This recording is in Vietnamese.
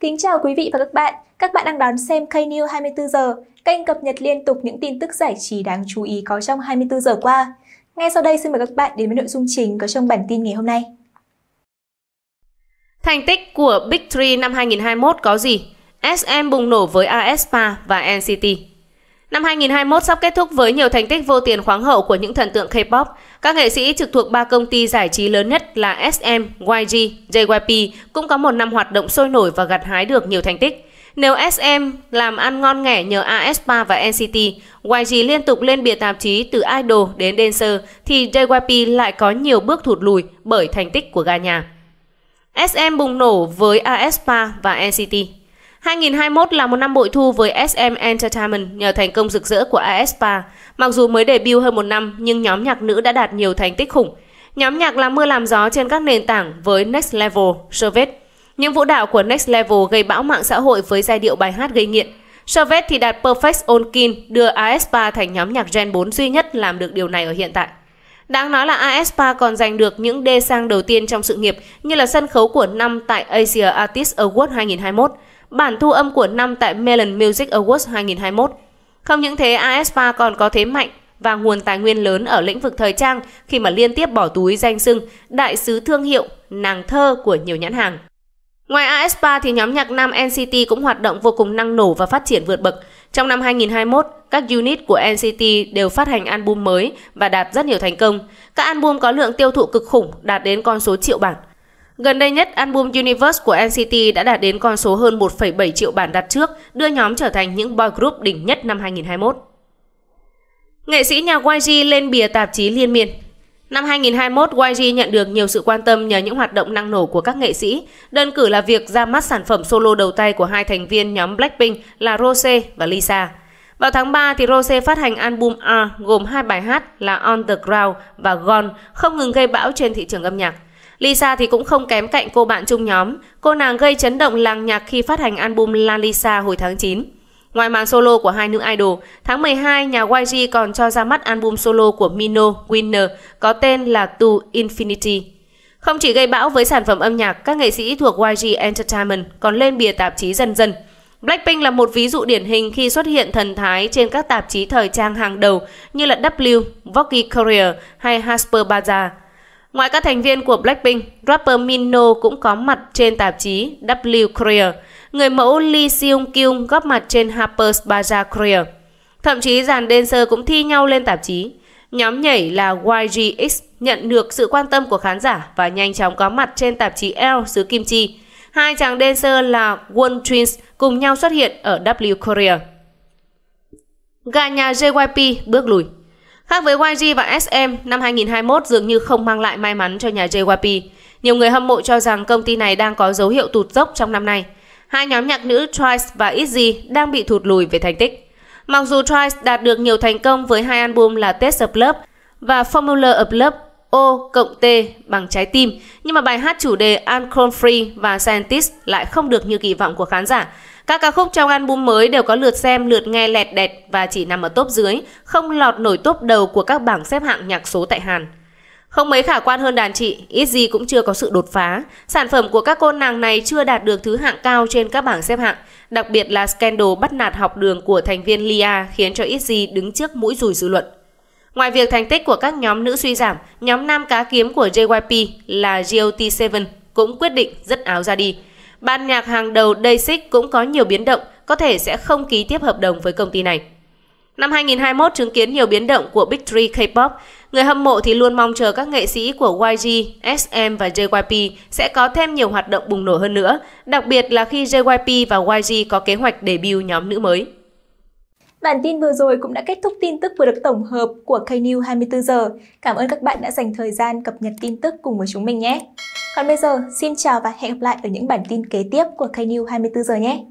Kính chào quý vị và các bạn. Các bạn đang đón xem k 24 giờ, kênh cập nhật liên tục những tin tức giải trí đáng chú ý có trong 24 giờ qua. Ngay sau đây xin mời các bạn đến với nội dung chính có trong bản tin ngày hôm nay. Thành tích của Big 3 năm 2021 có gì? SM bùng nổ với AS và NCT. Năm 2021 sắp kết thúc với nhiều thành tích vô tiền khoáng hậu của những thần tượng K-pop. Các nghệ sĩ trực thuộc ba công ty giải trí lớn nhất là SM, YG, JYP cũng có một năm hoạt động sôi nổi và gặt hái được nhiều thành tích. Nếu SM làm ăn ngon nghẻ nhờ as và NCT, YG liên tục lên bìa tạp chí từ idol đến dancer, thì JYP lại có nhiều bước thụt lùi bởi thành tích của gà nhà. SM bùng nổ với as và NCT. 2021 là một năm bội thu với SM Entertainment nhờ thành công rực rỡ của aespa. Mặc dù mới debut hơn một năm, nhưng nhóm nhạc nữ đã đạt nhiều thành tích khủng. Nhóm nhạc làm mưa làm gió trên các nền tảng với Next Level, Servette. Những vũ đạo của Next Level gây bão mạng xã hội với giai điệu bài hát gây nghiện. Servette thì đạt Perfect On Kin, đưa aespa thành nhóm nhạc Gen 4 duy nhất làm được điều này ở hiện tại. Đáng nói là aespa còn giành được những đê sang đầu tiên trong sự nghiệp như là sân khấu của năm tại Asia Artist Award 2021 bản thu âm của năm tại Melon Music Awards 2021. Không những thế, as còn có thế mạnh và nguồn tài nguyên lớn ở lĩnh vực thời trang khi mà liên tiếp bỏ túi danh sưng đại sứ thương hiệu, nàng thơ của nhiều nhãn hàng. Ngoài as thì nhóm nhạc nam NCT cũng hoạt động vô cùng năng nổ và phát triển vượt bậc. Trong năm 2021, các unit của NCT đều phát hành album mới và đạt rất nhiều thành công. Các album có lượng tiêu thụ cực khủng đạt đến con số triệu bản. Gần đây nhất, album Universe của NCT đã đạt đến con số hơn 1,7 triệu bản đặt trước, đưa nhóm trở thành những boy group đỉnh nhất năm 2021. Nghệ sĩ nhà YG lên bìa tạp chí liên miên Năm 2021, YG nhận được nhiều sự quan tâm nhờ những hoạt động năng nổ của các nghệ sĩ. Đơn cử là việc ra mắt sản phẩm solo đầu tay của hai thành viên nhóm Blackpink là rose và Lisa. Vào tháng 3 thì rose phát hành album A gồm hai bài hát là On the Ground và Gone, không ngừng gây bão trên thị trường âm nhạc. Lisa thì cũng không kém cạnh cô bạn chung nhóm. Cô nàng gây chấn động làng nhạc khi phát hành album La Lisa hồi tháng 9. Ngoài màn solo của hai nữ idol, tháng 12 nhà YG còn cho ra mắt album solo của Mino Winner có tên là To Infinity. Không chỉ gây bão với sản phẩm âm nhạc, các nghệ sĩ thuộc YG Entertainment còn lên bìa tạp chí dần dần. Blackpink là một ví dụ điển hình khi xuất hiện thần thái trên các tạp chí thời trang hàng đầu như là W, Vogue Korea hay Harper's Bazaar. Ngoài các thành viên của Blackpink, rapper Minno cũng có mặt trên tạp chí W Korea. Người mẫu Lee Seung Kyung góp mặt trên Harper's Bazaar Korea. Thậm chí dàn dancer cũng thi nhau lên tạp chí. Nhóm nhảy là YGX nhận được sự quan tâm của khán giả và nhanh chóng có mặt trên tạp chí Elle xứ Kim Chi. Hai chàng dancer là Won Twins cùng nhau xuất hiện ở W Korea. Gà nhà JYP bước lùi. Khác với YG và SM, năm 2021 dường như không mang lại may mắn cho nhà JYP. Nhiều người hâm mộ cho rằng công ty này đang có dấu hiệu tụt dốc trong năm nay. Hai nhóm nhạc nữ Twice và ITZY đang bị thụt lùi về thành tích. Mặc dù Twice đạt được nhiều thành công với hai album là Test of Love và Formula of Love O cộng T bằng trái tim, nhưng mà bài hát chủ đề Unconfree và Scientist lại không được như kỳ vọng của khán giả các ca khúc trong album mới đều có lượt xem, lượt nghe lẹt đẹt và chỉ nằm ở top dưới, không lọt nổi top đầu của các bảng xếp hạng nhạc số tại Hàn. Không mấy khả quan hơn đàn chị, ít gì cũng chưa có sự đột phá. Sản phẩm của các cô nàng này chưa đạt được thứ hạng cao trên các bảng xếp hạng, đặc biệt là scandal bắt nạt học đường của thành viên Lia khiến cho ít gì đứng trước mũi rùi dư luận. Ngoài việc thành tích của các nhóm nữ suy giảm, nhóm nam cá kiếm của JYP là GOT7 cũng quyết định rất áo ra đi – Ban nhạc hàng đầu Daysic cũng có nhiều biến động, có thể sẽ không ký tiếp hợp đồng với công ty này. Năm 2021 chứng kiến nhiều biến động của Big 3 K-pop. Người hâm mộ thì luôn mong chờ các nghệ sĩ của YG, SM và JYP sẽ có thêm nhiều hoạt động bùng nổ hơn nữa, đặc biệt là khi JYP và YG có kế hoạch debut nhóm nữ mới. Bản tin vừa rồi cũng đã kết thúc tin tức vừa được tổng hợp của KNews 24 giờ. Cảm ơn các bạn đã dành thời gian cập nhật tin tức cùng với chúng mình nhé. Còn bây giờ, xin chào và hẹn gặp lại ở những bản tin kế tiếp của KNews 24 giờ nhé!